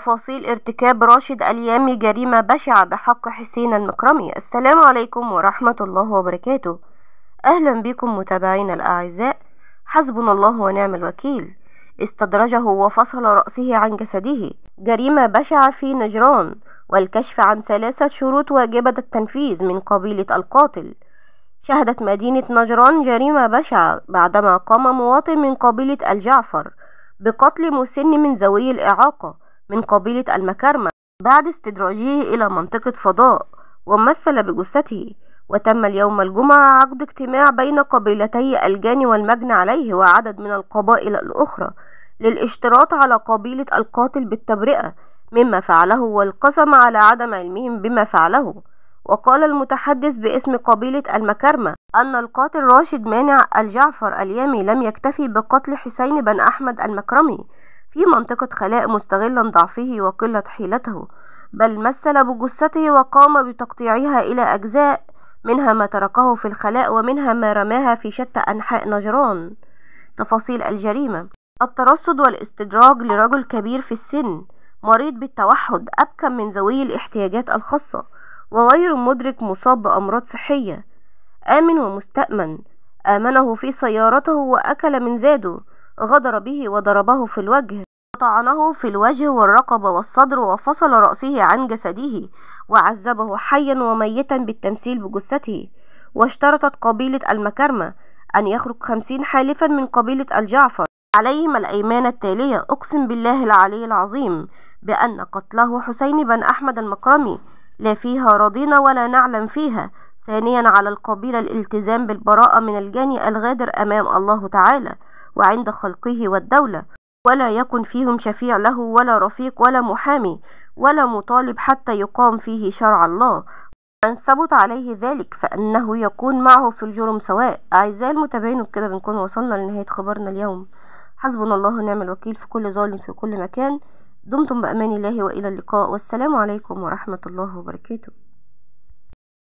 تفاصيل ارتكاب راشد اليامي جريمة بشعة بحق حسين المكرمي السلام عليكم ورحمة الله وبركاته أهلا بكم متابعينا الأعزاء حسبنا الله ونعم الوكيل استدرجه وفصل رأسه عن جسده جريمة بشعة في نجران والكشف عن ثلاثة شروط واجبة التنفيذ من قبيلة القاتل شهدت مدينة نجران جريمة بشعة بعدما قام مواطن من قبيلة الجعفر بقتل مسن من ذوي الإعاقة من قبيلة المكارمة بعد استدراجه إلى منطقة فضاء ومثل بجثته وتم اليوم الجمعة عقد اجتماع بين قبيلتي الجاني والمجن عليه وعدد من القبائل الأخرى للاشتراط على قبيلة القاتل بالتبرئة مما فعله والقسم على عدم علمهم بما فعله وقال المتحدث باسم قبيلة المكرمة أن القاتل راشد مانع الجعفر اليامي لم يكتفي بقتل حسين بن أحمد المكرمي في منطقة خلاء مستغلا ضعفه وقلة حيلته بل مثل بجثته وقام بتقطيعها إلى أجزاء منها ما تركه في الخلاء ومنها ما رماها في شتى أنحاء نجران تفاصيل الجريمة الترصد والاستدراج لرجل كبير في السن مريض بالتوحد أبكم من ذوي الاحتياجات الخاصة وغير مدرك مصاب بأمراض صحية آمن ومستأمن آمنه في سيارته وأكل من زاده غدر به وضربه في الوجه وطعنه في الوجه والرقبة والصدر وفصل رأسه عن جسده وعذبه حيا وميتا بالتمثيل بجثته واشترطت قبيلة المكرمة أن يخرج خمسين حالفا من قبيلة الجعفر عليهم الأيمان التالية أقسم بالله العلي العظيم بأن قتله حسين بن أحمد المكرمي لا فيها رضينا ولا نعلم فيها ثانيا على القبيلة الالتزام بالبراءة من الجاني الغادر أمام الله تعالى وعند خلقه والدولة ولا يكن فيهم شفيع له ولا رفيق ولا محامي ولا مطالب حتى يقام فيه شرع الله من ثبت عليه ذلك فإنه يكون معه في الجرم سواء أعزائي المتابعين وكده بنكون وصلنا لنهاية خبرنا اليوم حسبنا الله ونعم الوكيل في كل ظالم في كل مكان دمتم بأمان الله وإلى اللقاء والسلام عليكم ورحمة الله وبركاته